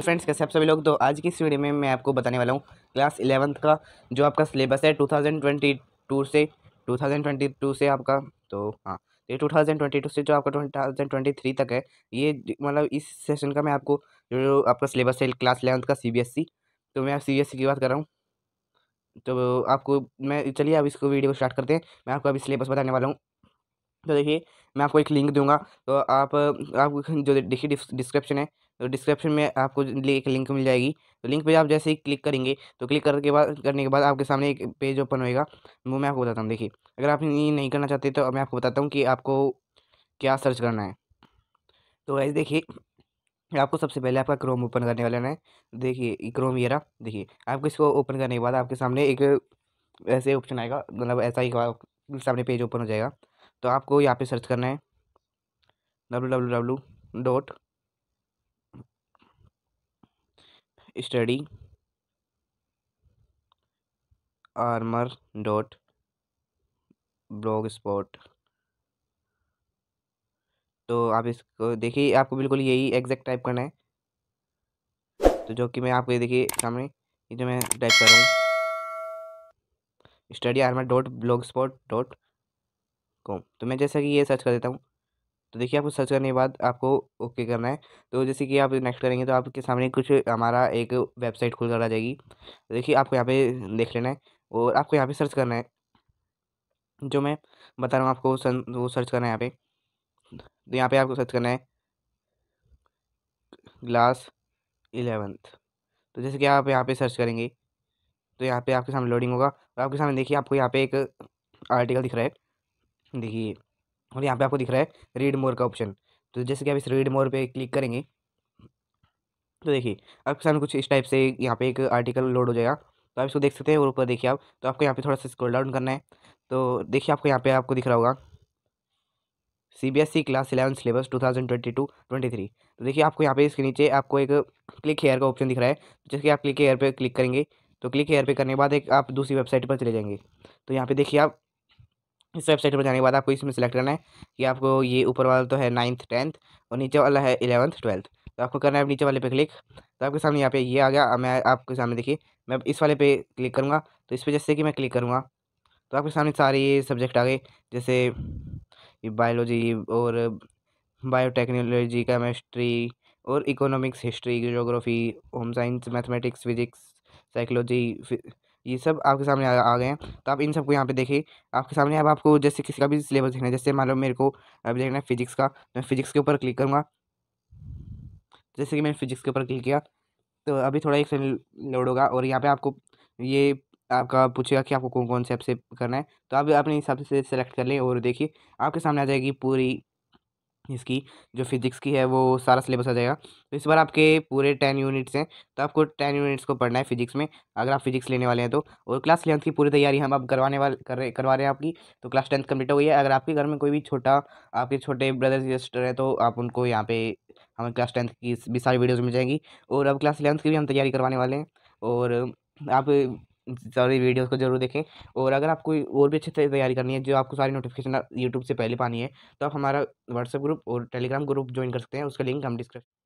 hello friends कैसे आप सभी लोग तो आज की इस वीडियो में मैं आपको बताने वाला हूँ क्लास इलेवंथ का जो आपका सिलेबस है 2022 से 2022 से आपका तो हाँ ये 2022 से जो आपका 2023 तक है ये मतलब इस सेशन का मैं आपको जो आपका सिलेबस है क्लास इलेवंथ का सी e, तो मैं सी e की बात कर रहा हूँ तो आपको मैं चलिए अब इसको वीडियो स्टार्ट करते हैं मैं आपको अभी सिलेबस बताने वाला हूँ तो देखिए मैं आपको एक लिंक दूंगा तो आप आप जो देखिए डिस्क्रिप्शन है तो डिस्क्रिप्शन में आपको एक लिंक मिल जाएगी तो लिंक पे आप जैसे ही क्लिक करेंगे तो क्लिक करने के बाद करने के बाद आपके सामने एक पेज ओपन होएगा वो मैं आपको बताता हूँ देखिए अगर आप ये नहीं करना चाहते तो मैं आपको बताता हूँ कि आपको क्या सर्च करना है तो वैसे देखिए आपको सबसे पहले आपका क्रोम ओपन करने वाला है देखिए क्रोम ये रहा देखिए आपको इसको ओपन करने के बाद आपके सामने एक ऐसे ऑप्शन आएगा मतलब ऐसा ही सामने पेज ओपन हो जाएगा तो आपको यहाँ पे सर्च करना है W W W dot study armour dot blog spot तो आप इसको देखिए आपको बिल्कुल यही एग्जैक्ट टाइप करना है तो जो कि मैं आपको ये देखिए सामने ये जो मैं टाइप कर रहा हूँ study armour dot blog spot dot com तो मैं जैसा कि ये सर्च कर देता हूँ तो देखिए आपको सर्च करने के बाद आपको ओके करना है तो जैसे कि आप नेक्स्ट करेंगे तो आपके सामने कुछ हमारा एक वेबसाइट खुल कर आ जाएगी तो देखिए आपको यहाँ पे देख लेना है और आपको यहाँ पे सर्च करना है जो मैं बता रहा हूँ आपको सर, वो सर्च करना है यहाँ पे तो यहाँ पे आपको सर्च करना है ग्लास इलेवेंथ तो जैसे कि आप यहाँ पर सर्च करेंगे तो यहाँ पर आपके सामने लोडिंग होगा और आपके सामने देखिए आपको यहाँ पर एक आर्टिकल दिख रहा है देखिए और यहाँ पे आपको दिख रहा है रीड मोर का ऑप्शन तो जैसे कि आप इस रीड मोर पे क्लिक करेंगे तो देखिए आपके सामने कुछ इस टाइप से यहाँ पे एक आर्टिकल लोड हो जाएगा तो आप इसको देख सकते हैं और ऊपर देखिए आप तो आपको यहाँ पे थोड़ा सा स्क्रॉल डाउन करना है तो देखिए आपको यहाँ पे आपको दिख रहा होगा C B S E class eleven syllabus two thousand twenty two twenty three तो देखिए आपको यहाँ पे इसके नीचे आपको एक क्लिक हेयर का ऑप्शन दिख रहा है जैसे कि आप क्लिक हेयर पर क्लिक करेंगे तो क्लिक हेयर पर करने के बाद एक आप दूसरी वेबसाइट पर चले जाएंगे तो यहाँ पे देखिए आप इस वेबसाइट पर जाने के बाद आपको इसमें सेलेक्ट करना है कि आपको ये ऊपर वाला तो है नाइन्थ टेंथ और नीचे वाला है इलेवंथ ट्वेल्थ तो आपको करना है नीचे वाले पे क्लिक तो आपके सामने यहाँ पे ये आ गया मैं आपके सामने देखिए मैं इस वाले पे क्लिक करूँगा तो इस पर जैसे कि मैं क्लिक करूँगा तो आपके सामने सारे ये सब्जेक्ट आ गए जैसे बायोलॉजी और बायोटेक्नोलॉजी केमिस्ट्री और economics history geography home science mathematics physics psychology ये सब आपके सामने आ, आ गए हैं तो आप इन सबको यहाँ पे देखिए आपके सामने अब आप आपको जैसे किसी का भी सिलेबस देखना है जैसे मान लो मेरे को अभी देखना है फिजिक्स का तो मैं फिजिक्स के ऊपर क्लिक करूँगा जैसे कि मैंने फिजिक्स के ऊपर क्लिक किया तो अभी थोड़ा एक सेकंड लोड होगा और यहाँ पर आपको ये आपका पूछेगा कि आपको कौन कौन से ऐप से करना है तो आप अपने हिसाब से सेलेक्ट कर लें और देखिए आपके सामने आ जाएगी पूरी इसकी जो फिजिक्स की है वो सारा सिलेबस आ जाएगा तो इस बार आपके पूरे टेन यूनिट्स हैं तो आपको टेन यूनिट्स को पढ़ना है फिजिक्स में अगर आप फिजिक्स लेने वाले हैं तो और क्लास इलेवंथ की पूरी तैयारी हम आप करवाने वाले कर रहे करवा रहे हैं आपकी तो क्लास टेंथ कम्प्लीट हो गई है अगर आपके घर में कोई भी छोटा आपके छोटे ब्रदर सिस्टर है तो आप उनको यहाँ पे हमें क्लास टेंथ की भी सारी वीडियोज़ मिल जाएंगी और अब क्लास इलेवंथ की भी हम तैयारी करवाने वाले हैं और आप सारी वीडियोस को जरूर देखें और अगर आपको और भी अच्छी तैयारी करनी है जो आपको सारी नोटिफिकेशन यूट्यूब से पहले पानी है तो आप हमारा व्हाट्सएप ग्रुप और टेलीग्राम ग्रुप ज्वाइन कर सकते हैं उसका लिंक हम डिस्क्रिप्शन